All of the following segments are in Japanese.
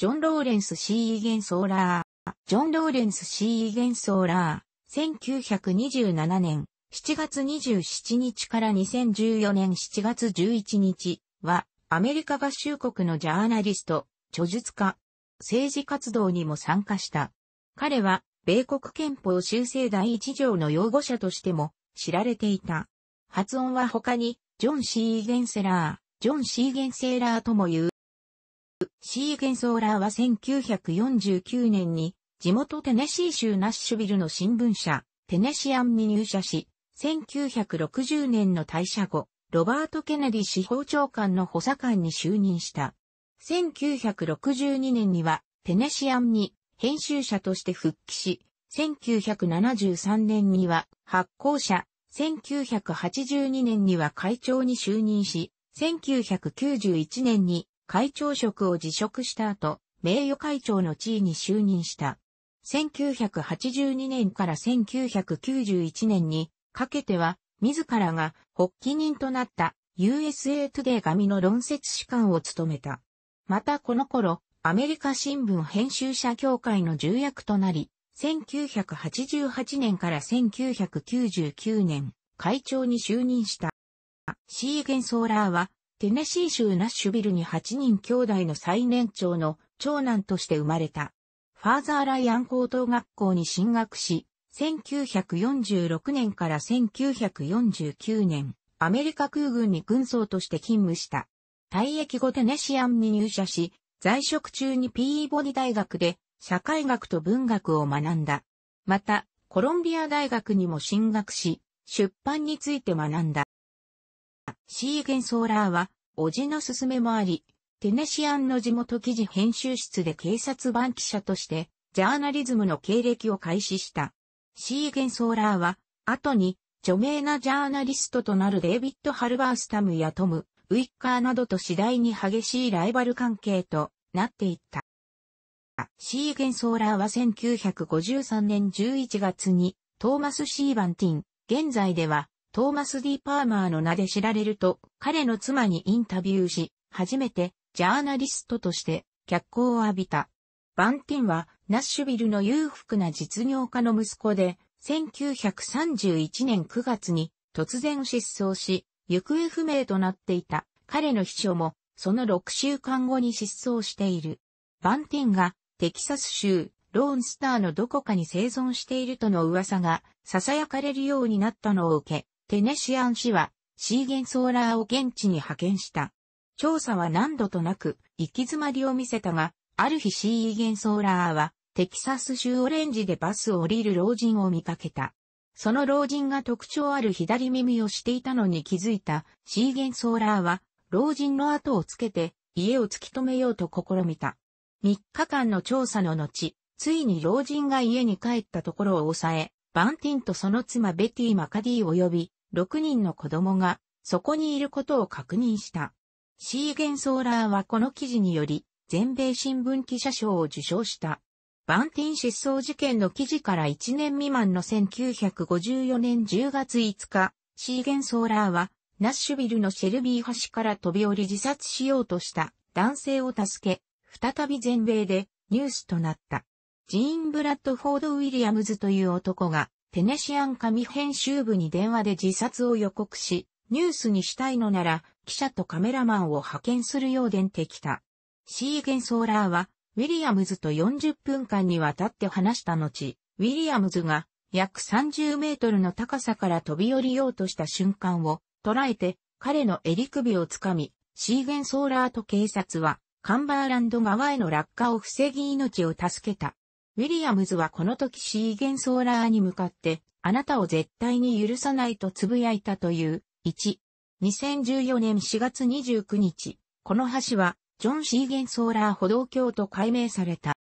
ジョン・ローレンス・シー・イゲンソーラー。ジョン・ローレンス・シー・イゲンソーラー。1927年7月27日から2014年7月11日は、アメリカ合衆国のジャーナリスト、著述家、政治活動にも参加した。彼は、米国憲法修正第一条の擁護者としても知られていた。発音は他に、ジョン・シー・イゲンセラー、ジョン・シー・イゲンセーラーとも言う。C・ シーゲンソーラーは1949年に、地元テネシー州ナッシュビルの新聞社、テネシアンに入社し、1960年の退社後、ロバート・ケネディ司法長官の補佐官に就任した。1962年には、テネシアンに編集者として復帰し、1973年には発行者、1982年には会長に就任し、1991年に会長職を辞職した後、名誉会長の地位に就任した。1982年から1991年にかけては、自らが発起人となった USA Today 紙の論説士官を務めた。またこの頃、アメリカ新聞編集者協会の重役となり、1988年から1999年、会長に就任した。C ゲンソーラーは、テネシー州ナッシュビルに8人兄弟の最年長の長男として生まれた。ファーザーライアン高等学校に進学し、1946年から1949年、アメリカ空軍に軍曹として勤務した。退役後テネシアンに入社し、在職中にピーボディ大学で社会学と文学を学んだ。また、コロンビア大学にも進学し、出版について学んだ。シーゲンソーラーは、おじの勧めもあり、テネシアンの地元記事編集室で警察番記者として、ジャーナリズムの経歴を開始した。シーゲンソーラーは、後に、著名なジャーナリストとなるデイビッド・ハルバースタムやトム、ウィッカーなどと次第に激しいライバル関係となっていった。シーゲンソーラーは1953年11月に、トーマス・シーバンティン、現在では、トーマス・ディ・パーマーの名で知られると、彼の妻にインタビューし、初めてジャーナリストとして脚光を浴びた。バンティンはナッシュビルの裕福な実業家の息子で、1931年9月に突然失踪し、行方不明となっていた彼の秘書もその6週間後に失踪している。バンティンがテキサス州ローンスターのどこかに生存しているとの噂が囁かれるようになったのを受け、テネシアン氏は、シーゲンソーラーを現地に派遣した。調査は何度となく、行き詰まりを見せたが、ある日シーゲンソーラーは、テキサス州オレンジでバスを降りる老人を見かけた。その老人が特徴ある左耳をしていたのに気づいたシーゲンソーラーは、老人の後をつけて家を突き止めようと試みた。3日間の調査の後、ついに老人が家に帰ったところを抑え、バンティンとその妻ベティ・マカディを呼び、6人の子供がそこにいることを確認した。シーゲンソーラーはこの記事により、全米新聞記者賞を受賞した。バンティン失踪事件の記事から1年未満の1954年10月5日、シーゲンソーラーは、ナッシュビルのシェルビー橋から飛び降り自殺しようとした男性を助け、再び全米でニュースとなった。ジーン・ブラッドフォード・ウィリアムズという男がテネシアン紙編集部に電話で自殺を予告し、ニュースにしたいのなら、記者とカメラマンを派遣するよう伝てきた。シーゲンソーラーは、ウィリアムズと40分間にわたって話した後、ウィリアムズが約30メートルの高さから飛び降りようとした瞬間を捉えて彼の襟首をつかみ、シーゲンソーラーと警察はカンバーランド側への落下を防ぎ命を助けた。ウィリアムズはこの時シーゲンソーラーに向かって、あなたを絶対に許さないと呟いたという、1。2014年4月29日、この橋は、ジョン・シーゲンソーラー歩道橋と改名された。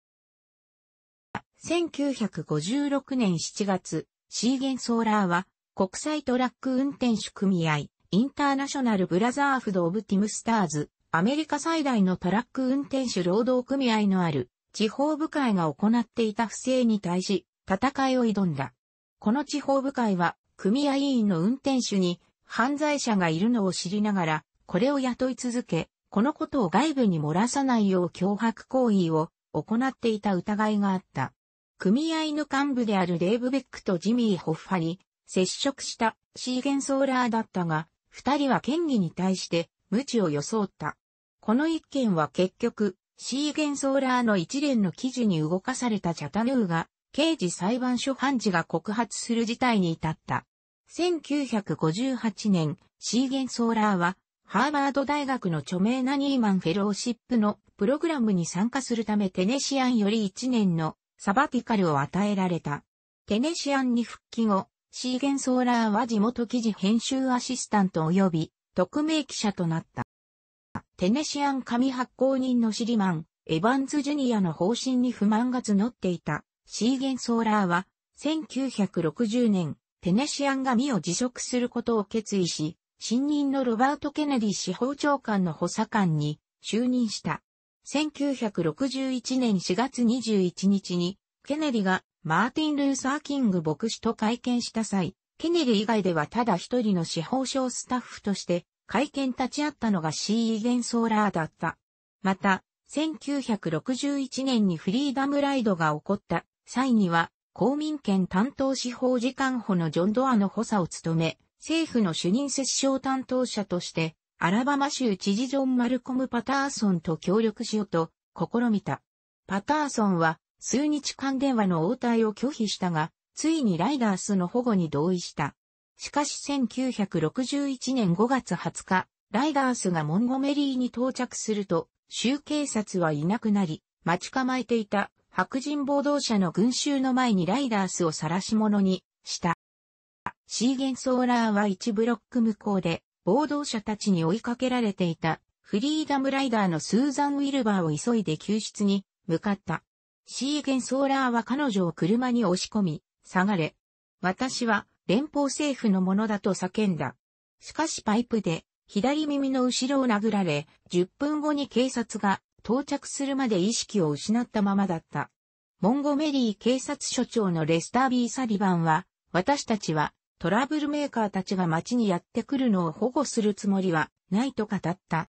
1956年7月、シーゲンソーラーは、国際トラック運転手組合、インターナショナルブラザーフド・オブ・ティムスターズ、アメリカ最大のトラック運転手労働組合のある、地方部会が行っていた不正に対し、戦いを挑んだ。この地方部会は、組合委員の運転手に、犯罪者がいるのを知りながら、これを雇い続け、このことを外部に漏らさないよう脅迫行為を行っていた疑いがあった。組合の幹部であるレーブベックとジミー・ホッファに接触したシーゲンソーラーだったが、二人は県議に対して無知を装った。この一件は結局、シーゲンソーラーの一連の記事に動かされたチャタヌーが、刑事裁判所判事が告発する事態に至った。1958年、シーゲンソーラーは、ハーバード大学の著名なニーマンフェローシップのプログラムに参加するためテネシアンより1年のサバティカルを与えられた。テネシアンに復帰後、シーゲンソーラーは地元記事編集アシスタント及び特命記者となった。テネシアン紙発行人のシリマン、エヴァンズ・ジュニアの方針に不満が募っていた、シーゲン・ソーラーは、1960年、テネシアン紙を辞職することを決意し、新任のロバート・ケネディ司法長官の補佐官に就任した。1961年4月21日に、ケネディがマーティン・ルーサー・キング牧師と会見した際、ケネディ以外ではただ一人の司法省スタッフとして会見立ち会ったのが C イゲンソーラーだった。また、1961年にフリーダムライドが起こった際には、公民権担当司法次官補のジョン・ドアの補佐を務め、政府の主任接触担当者として、アラバマ州知事ジョン・マルコム・パターソンと協力しようと試みた。パターソンは数日間電話の応対を拒否したが、ついにライダースの保護に同意した。しかし1961年5月20日、ライダースがモンゴメリーに到着すると、州警察はいなくなり、待ち構えていた白人暴動者の群衆の前にライダースを晒し者にした。シーゲンソーラーは一ブロック向こうで暴動者たちに追いかけられていたフリーダムライダーのスーザン・ウィルバーを急いで救出に向かった。シーゲンソーラーは彼女を車に押し込み、下がれ。私は連邦政府のものだと叫んだ。しかしパイプで左耳の後ろを殴られ、10分後に警察が到着するまで意識を失ったままだった。モンゴメリー警察署長のレスター・ビー・サリバンは、私たちはトラブルメーカーたちが街にやってくるのを保護するつもりはないと語った。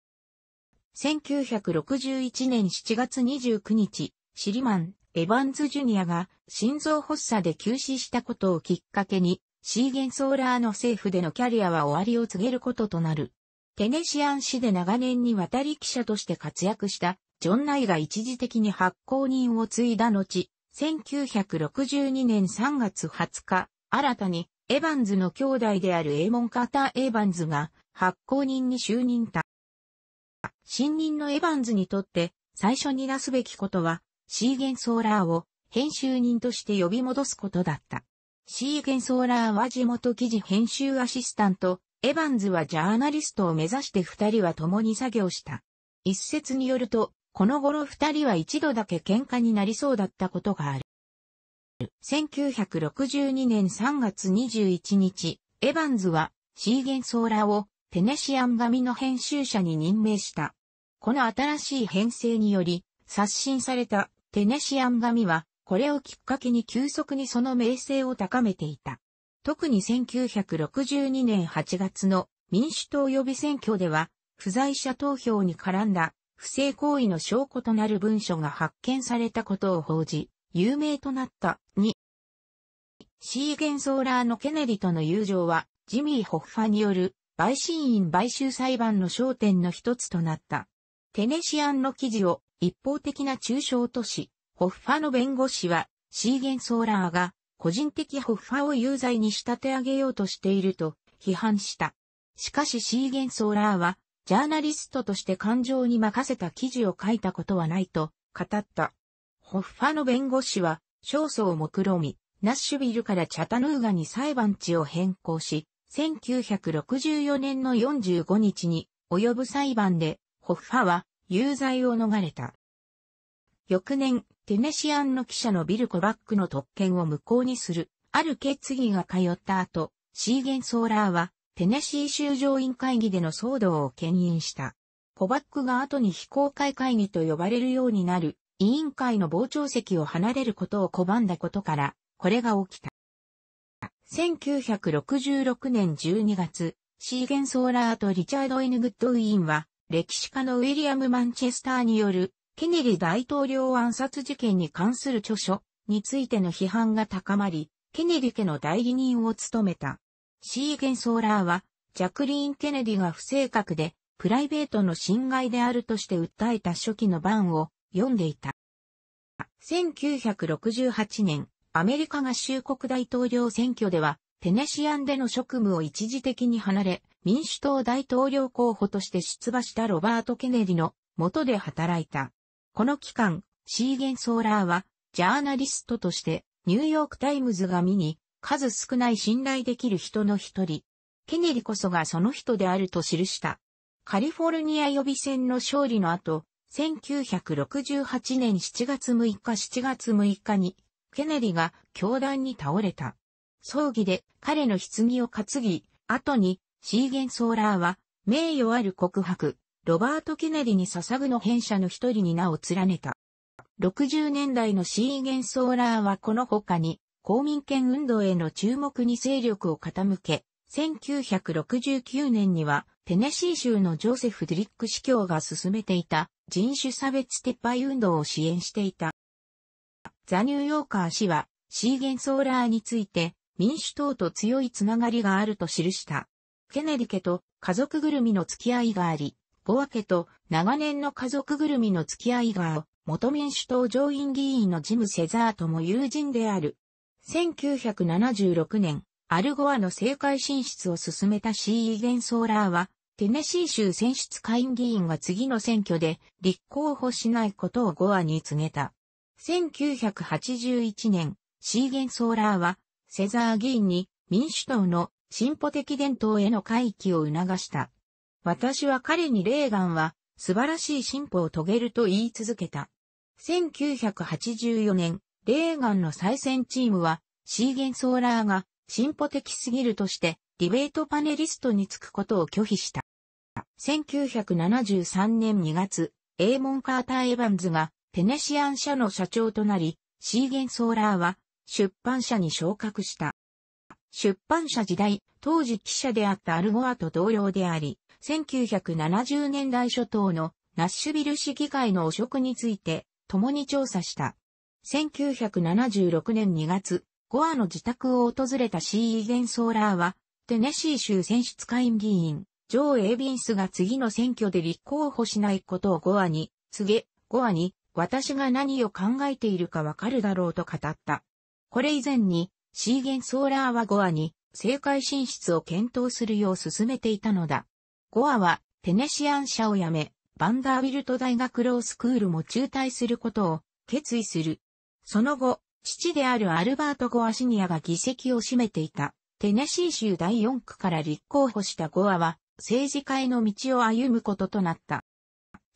1961年7月29日、シリマン、エヴァンズ・ジュニアが心臓発作で急死したことをきっかけに、シーゲンソーラーの政府でのキャリアは終わりを告げることとなる。テネシアン市で長年にわたり記者として活躍したジョン・ナイが一時的に発行人を継いだ後、1962年3月20日、新たにエヴァンズの兄弟であるエーモン・カーター・エヴァンズが発行人に就任た。新任のエヴァンズにとって最初になすべきことは、シーゲンソーラーを編集人として呼び戻すことだった。シーゲンソーラーは地元記事編集アシスタント、エヴァンズはジャーナリストを目指して二人は共に作業した。一説によると、この頃二人は一度だけ喧嘩になりそうだったことがある。1962年3月21日、エヴァンズはシーゲンソーラーをテネシアン紙の編集者に任命した。この新しい編成により刷新されたテネシアン紙はこれをきっかけに急速にその名声を高めていた。特に1962年8月の民主党予備選挙では、不在者投票に絡んだ不正行為の証拠となる文書が発見されたことを報じ、有名となった。2、シーゲンソーラーのケネディとの友情は、ジミー・ホッファによる陪審員買収裁判の焦点の一つとなった。テネシアンの記事を一方的な中傷とし、ホッファの弁護士は、シーゲンソーラーが、個人的ホッファを有罪に仕立て上げようとしていると批判した。しかしシーゲンソーラーは、ジャーナリストとして感情に任せた記事を書いたことはないと語った。ホッファの弁護士は、勝訴を目論み、ナッシュビルからチャタヌーガに裁判地を変更し、1964年の45日に及ぶ裁判で、ホッファは有罪を逃れた。翌年、テネシアンの記者のビル・コバックの特権を無効にする、ある決議が通った後、シーゲン・ソーラーは、テネシー州上院会議での騒動を牽引した。コバックが後に非公開会議と呼ばれるようになる、委員会の傍聴席を離れることを拒んだことから、これが起きた。1966年12月、シーゲン・ソーラーとリチャード・イヌ・グッドウィーンは、歴史家のウィリアム・マンチェスターによるケネディ大統領暗殺事件に関する著書についての批判が高まり、ケネディ家の代理人を務めた。シーゲンソーラーは、ジャクリーン・ケネディが不正確で、プライベートの侵害であるとして訴えた初期の版を読んでいた。1968年、アメリカ合衆国大統領選挙では、テネシアンでの職務を一時的に離れ、民主党大統領候補として出馬したロバート・ケネディの元で働いた。この期間、シーゲンソーラーは、ジャーナリストとして、ニューヨークタイムズが見に、数少ない信頼できる人の一人。ケネリこそがその人であると記した。カリフォルニア予備選の勝利の後、1968年7月6日7月6日に、ケネリが教団に倒れた。葬儀で彼の棺を担ぎ、後に、シーゲンソーラーは、名誉ある告白、ロバート・ケネディに捧ぐの編者の一人に名を連ねた。60年代のシーゲン・ソーラーはこの他に、公民権運動への注目に勢力を傾け、1969年には、テネシー州のジョセフ・デリック司教が進めていた人種差別撤廃運動を支援していた。ザ・ニューヨーカー氏は、シーゲン・ソーラーについて、民主党と強いつながりがあると記した。ケネディ家と家族ぐるみの付き合いがあり、ボア家と長年の家族ぐるみの付き合いが、元民主党上院議員のジム・セザーとも友人である。1976年、アルゴアの政界進出を進めたシー・イゲン・ソーラーは、テネシー州選出下院議員が次の選挙で立候補しないことをゴアに告げた。1981年、シーゲン・ソーラーは、セザー議員に民主党の進歩的伝統への回帰を促した。私は彼にレーガンは素晴らしい進歩を遂げると言い続けた。1984年、レーガンの再選チームは、シーゲンソーラーが進歩的すぎるとして、ディベートパネリストにつくことを拒否した。1973年2月、エーモン・カーター・エヴァンズがテネシアン社の社長となり、シーゲンソーラーは出版社に昇格した。出版社時代、当時記者であったアルゴアと同僚であり、1970年代初頭のナッシュビル市議会の汚職について共に調査した。1976年2月、ゴアの自宅を訪れた C. イゲンソーラーは、テネシー州選出会議員、ジョー・エイビンスが次の選挙で立候補しないことをゴアに告げ、ゴアに私が何を考えているかわかるだろうと語った。これ以前に、シーゲンソーラーはゴアに政界進出を検討するよう進めていたのだ。ゴアはテネシアン社を辞め、バンダービルト大学ロースクールも中退することを決意する。その後、父であるアルバート・ゴアシニアが議席を占めていたテネシー州第4区から立候補したゴアは政治家への道を歩むこととなった。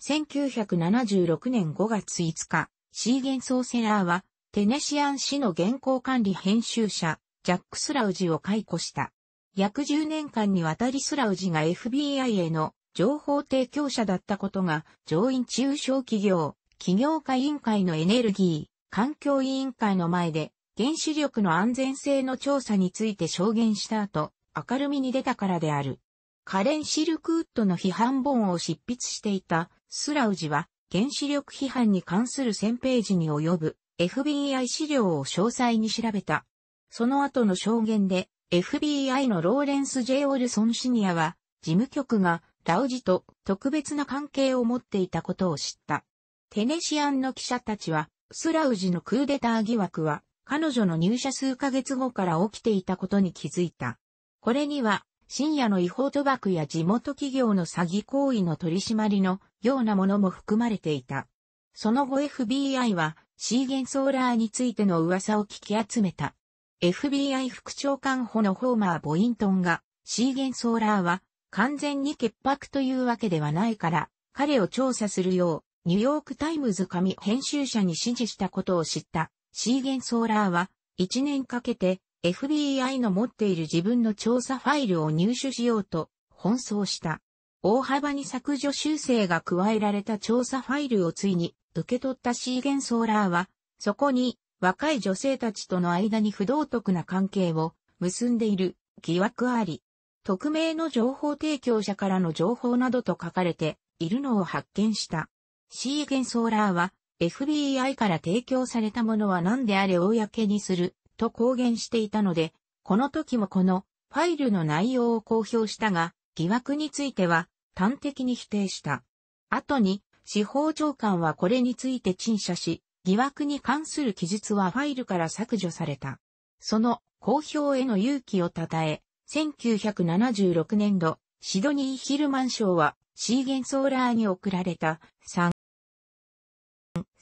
1976年5月5日、シーゲンソーセラーはテネシアン市の現行管理編集者、ジャック・スラウジを解雇した。約10年間にわたりスラウジが FBI への情報提供者だったことが、上院中小企業、企業家委員会のエネルギー、環境委員会の前で、原子力の安全性の調査について証言した後、明るみに出たからである。カレン・シルクウッドの批判本を執筆していたスラウジは、原子力批判に関する1000ページに及ぶ FBI 資料を詳細に調べた。その後の証言で、FBI のローレンス・ジェオルソン・シニアは、事務局がラウジと特別な関係を持っていたことを知った。テネシアンの記者たちは、スラウジのクーデター疑惑は、彼女の入社数ヶ月後から起きていたことに気づいた。これには、深夜の違法賭博や地元企業の詐欺行為の取り締まりのようなものも含まれていた。その後 FBI は、シーゲンソーラーについての噂を聞き集めた。FBI 副長官補のホーマー・ボイントンが、シーゲンソーラーは完全に潔白というわけではないから、彼を調査するよう、ニューヨークタイムズ紙編集者に指示したことを知った。シーゲンソーラーは、1年かけて FBI の持っている自分の調査ファイルを入手しようと、奔走した。大幅に削除修正が加えられた調査ファイルをついに受け取ったシーゲンソーラーは、そこに若い女性たちとの間に不道徳な関係を結んでいる疑惑あり、匿名の情報提供者からの情報などと書かれているのを発見した。シーゲンソーラーは FBI から提供されたものは何であれ公にすると公言していたので、この時もこのファイルの内容を公表したが、疑惑については端的に否定した。後に司法長官はこれについて陳謝し、疑惑に関する記述はファイルから削除された。その公表への勇気を称え、1976年度、シドニー・ヒルマン賞は、シーゲンソーラーに贈られた。3、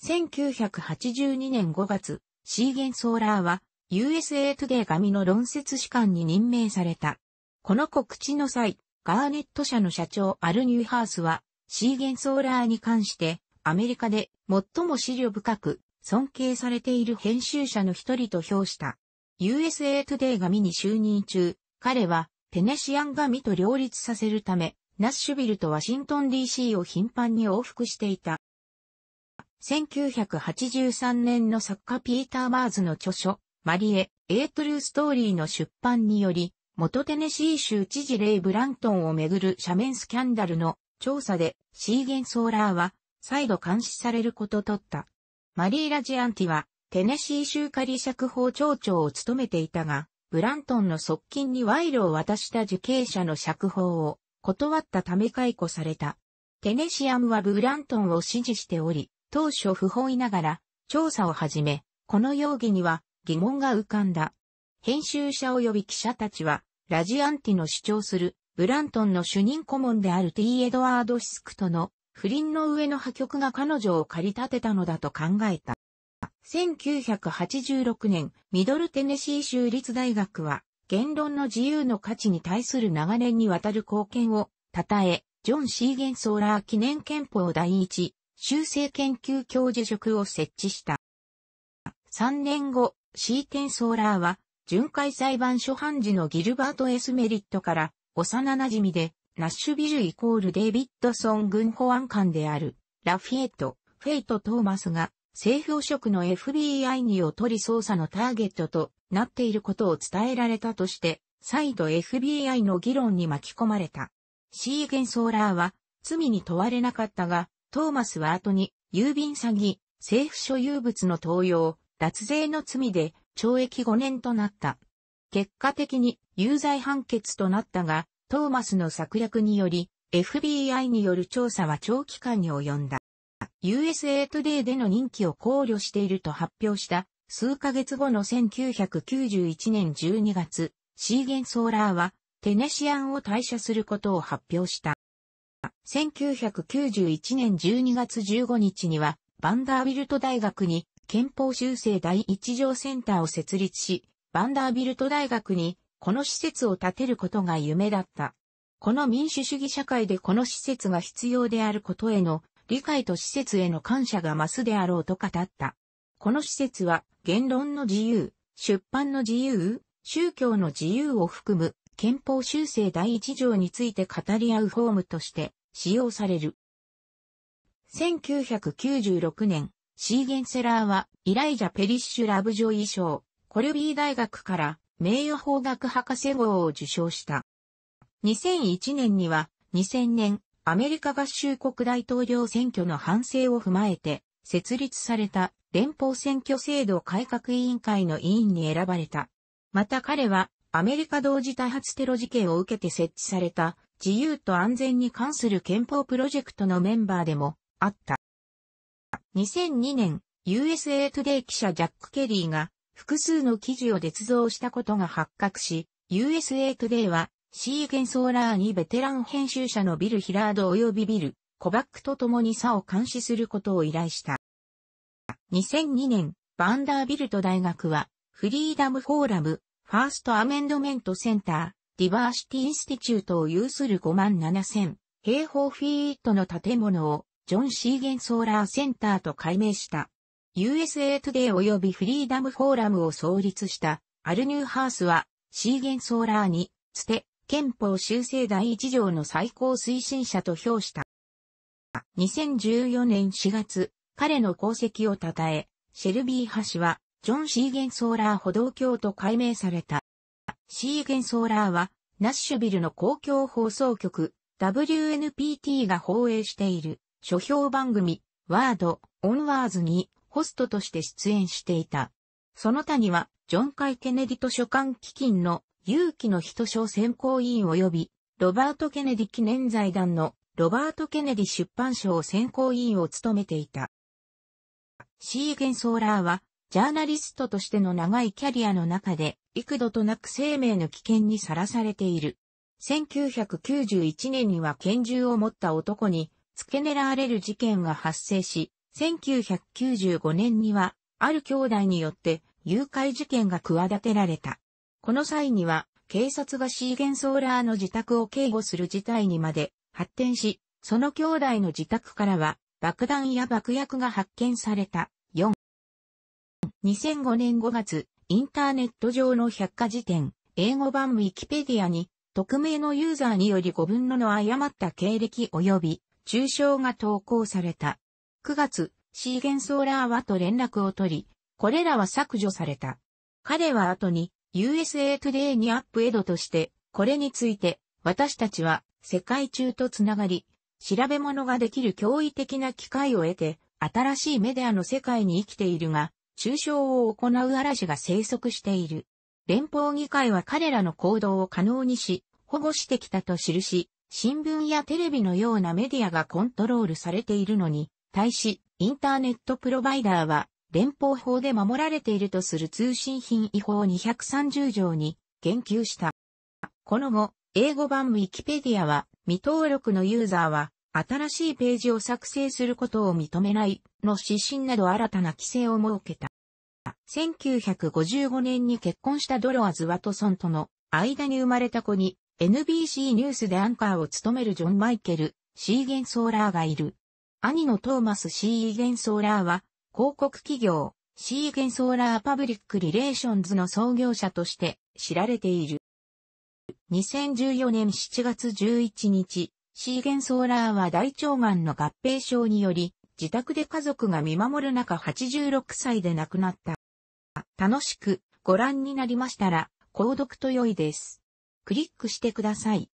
1982年5月、シーゲンソーラーは、USA トゥデイ紙の論説士官に任命された。この告知の際、ガーネット社の社長アルニューハースは、シーゲンソーラーに関して、アメリカで最も資料深く尊敬されている編集者の一人と評した。USA Today が見に就任中、彼はテネシアンが見と両立させるため、ナッシュビルとワシントン DC を頻繁に往復していた。1983年の作家ピーター・マーズの著書、マリエ・エートルーストーリーの出版により、元テネシー州知事レイ・ブラントンをめぐる斜面スキャンダルの調査で、シーゲン・ソーラーは再度監視されることとった。マリー・ラジアンティは、テネシー州仮釈放町長を務めていたが、ブラントンの側近に賄賂を渡した受刑者の釈放を断ったため解雇された。テネシアムはブラントンを支持しており、当初不本意ながら調査を始め、この容疑には疑問が浮かんだ。編集者及び記者たちは、ラジアンティの主張するブラントンの主任顧問であるー・エドワード・シスクとの不倫の上の破局が彼女を駆り立てたのだと考えた。1986年、ミドルテネシー州立大学は、言論の自由の価値に対する長年にわたる貢献を、称え、ジョン・シーゲン・ソーラー記念憲法第一、修正研究教授職を設置した。3年後、シーテン・ソーラーは、巡回裁判所判事のギルバート・エスメリットから、幼馴染で、ナッシュビルイコールデイビッドソン軍保安官である、ラフィエット、フェイト・トーマスが、政府汚職の FBI におとり捜査のターゲットとなっていることを伝えられたとして、再度 FBI の議論に巻き込まれた。シーゲンソーラーは、罪に問われなかったが、トーマスは後に、郵便詐欺、政府所有物の盗用、脱税の罪で懲役5年となった。結果的に有罪判決となったが、トーマスの策略により、FBI による調査は長期間に及んだ。USA Today での任期を考慮していると発表した数ヶ月後の1991年12月、シーゲン・ソーラーはテネシアンを退社することを発表した。1991年12月15日にはバンダービルト大学に憲法修正第一条センターを設立し、バンダービルト大学にこの施設を建てることが夢だった。この民主主義社会でこの施設が必要であることへの理解と施設への感謝が増すであろうと語った。この施設は言論の自由、出版の自由、宗教の自由を含む憲法修正第一条について語り合うフォームとして使用される。1996年、シーゲンセラーはイライジャ・ペリッシュ・ラブジョイ賞、コルビー大学から名誉法学博士号を受賞した。2001年には、2000年、アメリカ合衆国大統領選挙の反省を踏まえて、設立された連邦選挙制度改革委員会の委員に選ばれた。また彼は、アメリカ同時多発テロ事件を受けて設置された、自由と安全に関する憲法プロジェクトのメンバーでもあった。2002年、USA トゥデイ記者ジャック・ケリーが、複数の記事を捏造したことが発覚し、USA Today は、シーゲンソーラーにベテラン編集者のビル・ヒラード及びビル、コバックと共に差を監視することを依頼した。2002年、バンダービルト大学は、フリーダムフォーラム、ファーストアメンドメントセンター、ディバーシティインスティチュートを有する5万7000平方フィートの建物を、ジョン・シーゲンソーラーセンターと改名した。USA Today 及びフリーダムフォーラムを創立したアルニューハースはシーゲンソーラーに、つて、憲法修正第一条の最高推進者と評した。2014年4月、彼の功績を称え、シェルビー橋は、ジョン・シーゲンソーラー歩道橋と改名された。シーゲンソーラーは、ナッシュビルの公共放送局、WNPT が放映している、書評番組、ワード、オンワーズにホストとして出演していた。その他には、ジョン・カイ・ケネディ図書館基金の勇気の人賞選考委員及び、ロバート・ケネディ記念財団のロバート・ケネディ出版賞選考委員を務めていた。シーゲン・ソーラーは、ジャーナリストとしての長いキャリアの中で、幾度となく生命の危険にさらされている。1991年には拳銃を持った男に、付け狙われる事件が発生し、1995年には、ある兄弟によって誘拐事件が企てられた。この際には、警察がシーゲンソーラーの自宅を警護する事態にまで発展し、その兄弟の自宅からは爆弾や爆薬が発見された。4。2005年5月、インターネット上の百科事典、英語版ウィキペディアに、匿名のユーザーにより5分のの誤った経歴及び、中傷が投稿された。9月、シーゲンソーラーはと連絡を取り、これらは削除された。彼は後に USA Today にアップエドとして、これについて、私たちは世界中とつながり、調べ物ができる驚異的な機会を得て、新しいメディアの世界に生きているが、中傷を行う嵐が生息している。連邦議会は彼らの行動を可能にし、保護してきたと記し、新聞やテレビのようなメディアがコントロールされているのに、対し、インターネットプロバイダーは、連邦法で守られているとする通信品違法230条に言及した。この後、英語版ウィキペディアは、未登録のユーザーは、新しいページを作成することを認めないの指針など新たな規制を設けた。1955年に結婚したドロアズ・ワトソンとの間に生まれた子に NBC ニュースでアンカーを務めるジョン・マイケル、シーゲン・ソーラーがいる。兄のトーマスー・イゲンソーラーは、広告企業、シイゲンソーラーパブリックリレーションズの創業者として知られている。2014年7月11日、シーゲンソーラーは大腸がんの合併症により、自宅で家族が見守る中86歳で亡くなった。楽しくご覧になりましたら、購読と良いです。クリックしてください。